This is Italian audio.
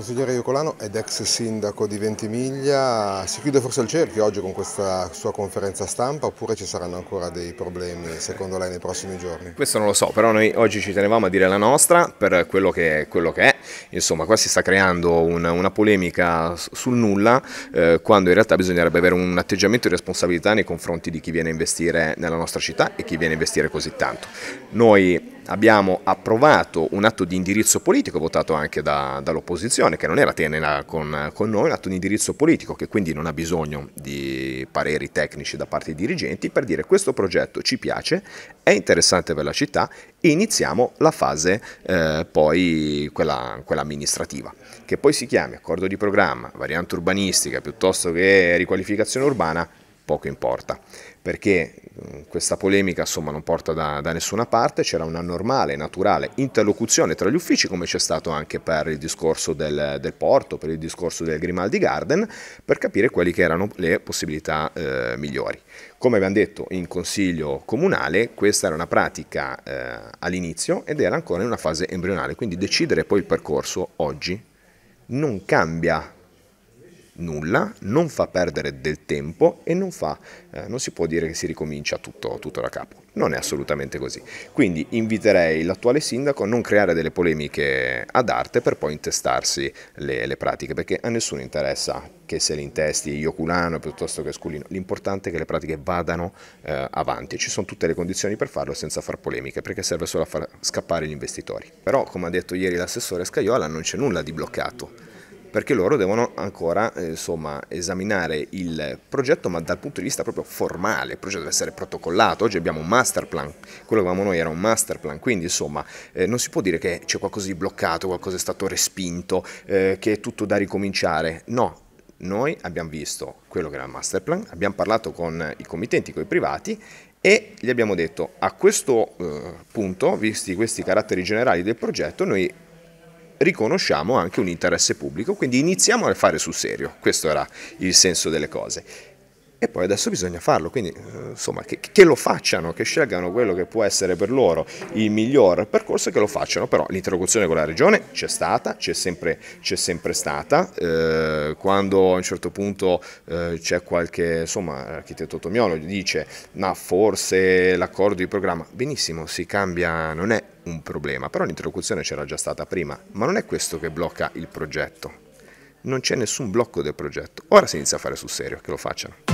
consigliere Iocolano ed ex sindaco di Ventimiglia, si chiude forse il cerchio oggi con questa sua conferenza stampa oppure ci saranno ancora dei problemi secondo lei nei prossimi giorni? Questo non lo so, però noi oggi ci tenevamo a dire la nostra per quello che, quello che è, insomma qua si sta creando una, una polemica sul nulla eh, quando in realtà bisognerebbe avere un atteggiamento di responsabilità nei confronti di chi viene a investire nella nostra città e chi viene a investire così tanto. Noi abbiamo approvato un atto di indirizzo politico votato anche da, dall'opposizione, che non era tenera con, con, noi, un atto di indirizzo politico che quindi non ha bisogno di pareri tecnici da parte dei dirigenti per dire questo progetto ci piace, è interessante per la città e iniziamo la fase eh, poi quella, quella amministrativa, che poi si chiami accordo di programma, variante urbanistica piuttosto che riqualificazione urbana, poco importa, perché questa polemica insomma, non porta da, da nessuna parte, c'era una normale, naturale interlocuzione tra gli uffici come c'è stato anche per il discorso del, del, porto, per il discorso del Grimaldi Garden, per capire quali che erano le possibilità eh, migliori. Come abbiamo detto in consiglio comunale, questa era una pratica eh, all'inizio ed era ancora in una fase embrionale, quindi decidere poi il percorso oggi non cambia nulla, non fa perdere del tempo e non, fa, eh, non si può dire che si ricomincia tutto, tutto da capo. Non è assolutamente così. Quindi inviterei l'attuale sindaco a non creare delle polemiche ad arte per poi intestarsi le, le pratiche, perché a nessuno interessa che se le intesti io culano piuttosto che sculino. L'importante è che le pratiche vadano eh, avanti. Ci sono tutte le condizioni per farlo senza far polemiche, perché serve solo a far scappare gli investitori. Però, come ha detto ieri l'assessore Scaiola, non c'è nulla di bloccato perché loro devono ancora eh, insomma, esaminare il progetto ma dal punto di vista proprio formale, il progetto deve essere protocollato, oggi abbiamo un master plan, quello che avevamo noi era un master plan, quindi insomma eh, non si può dire che c'è qualcosa di bloccato, qualcosa è stato respinto, eh, che è tutto da ricominciare, no. Noi abbiamo visto quello che era il master plan, abbiamo parlato con i committenti, con i privati e gli abbiamo detto a questo eh, punto, visti questi caratteri generali del progetto, noi riconosciamo anche un interesse pubblico, quindi iniziamo a fare sul serio, questo era il senso delle cose e poi adesso bisogna farlo, quindi eh, insomma che, che, lo facciano, che scelgano quello che può essere per loro il miglior percorso e che lo facciano, però l'interlocuzione con la regione c'è stata, c'è sempre, sempre, stata, eh, quando a un certo punto eh, c'è qualche, insomma l'architetto Tomiolo dice ma forse l'accordo di programma, benissimo si cambia, non è un problema, però l'interlocuzione c'era già stata prima, ma non è questo che blocca il progetto. Non c'è nessun blocco del progetto. Ora si inizia a fare sul serio, che lo facciano.